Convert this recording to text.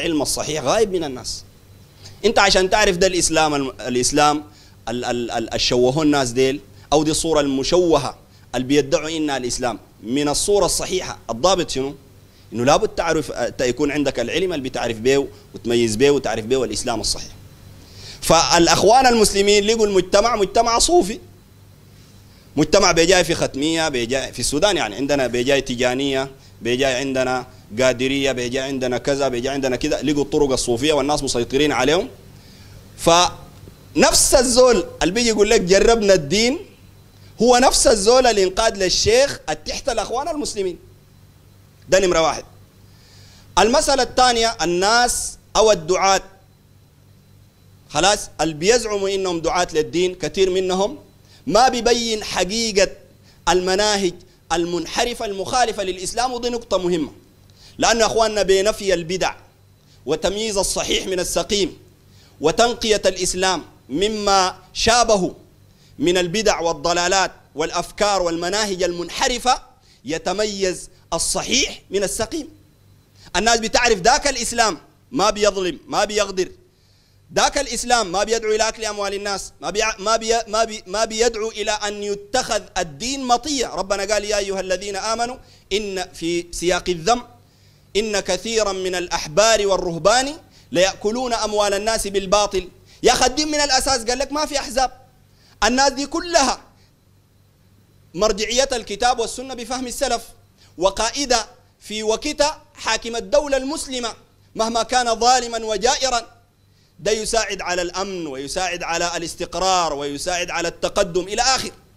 العلم الصحيح غايب من الناس انت عشان تعرف ده الاسلام الاسلام الشوهون الناس ديل او دي الصوره المشوهه اللي بيدعوا انها الاسلام من الصوره الصحيحه الضابط شنو؟ انه لابد تعرف آه، يكون عندك العلم اللي بتعرف به وتميز به وتعرف به الاسلام الصحيح. فالاخوان المسلمين لقوا المجتمع مجتمع صوفي. مجتمع بيجاي في ختميه بيجاي في السودان يعني عندنا بيجاي تيجانيه بيجا عندنا قادرية بيجا عندنا كذا بيجا عندنا كذا لقوا الطرق الصوفية والناس مسيطرين عليهم فنفس الزول اللي بيجي يقول لك جربنا الدين هو نفس الزول اللي انقاد للشيخ تحت الأخوان المسلمين ده نمرة واحد المسألة الثانية الناس أو الدعاة خلاص اللي بيزعموا انهم دعاة للدين كثير منهم ما بيبين حقيقة المناهج المنحرفة المخالفة للإسلام ودي نقطة مهمة لأن أخواننا بنفي البدع وتمييز الصحيح من السقيم وتنقية الإسلام مما شابه من البدع والضلالات والأفكار والمناهج المنحرفة يتميز الصحيح من السقيم الناس بتعرف ذاك الإسلام ما بيظلم ما بيغدر ذاك الإسلام ما بيدعو إلى أكل أموال الناس ما, بي ما, بي ما, بي ما بيدعو إلى أن يتخذ الدين مطية ربنا قال يا أيها الذين آمنوا إن في سياق الذم إن كثيرا من الأحبار والرهبان ليأكلون أموال الناس بالباطل يا خدين من الأساس قال لك ما في أحزاب الناس دي كلها مرجعية الكتاب والسنة بفهم السلف وقائدة في وكتا حاكم الدولة المسلمة مهما كان ظالما وجائرا ده يساعد على الأمن ويساعد على الاستقرار ويساعد على التقدم إلى آخر